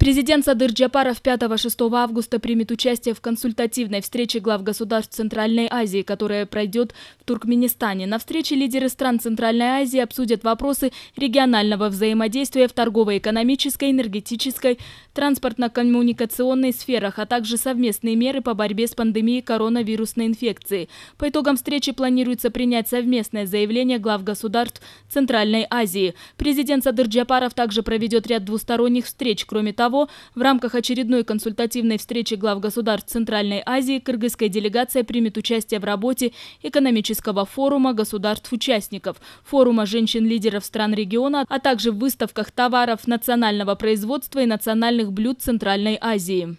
Президент Садыр Джапаров 5-6 августа примет участие в консультативной встрече глав государств Центральной Азии, которая пройдет в Туркменистане. На встрече лидеры стран Центральной Азии обсудят вопросы регионального взаимодействия в торгово экономической, энергетической, транспортно-коммуникационной сферах, а также совместные меры по борьбе с пандемией коронавирусной инфекции. По итогам встречи планируется принять совместное заявление глав государств Центральной Азии. Президент Садыр Джапаров также проведет ряд двусторонних встреч. Кроме того, того, в рамках очередной консультативной встречи глав государств Центральной Азии кыргызская делегация примет участие в работе экономического форума государств-участников, форума женщин-лидеров стран региона, а также в выставках товаров национального производства и национальных блюд Центральной Азии.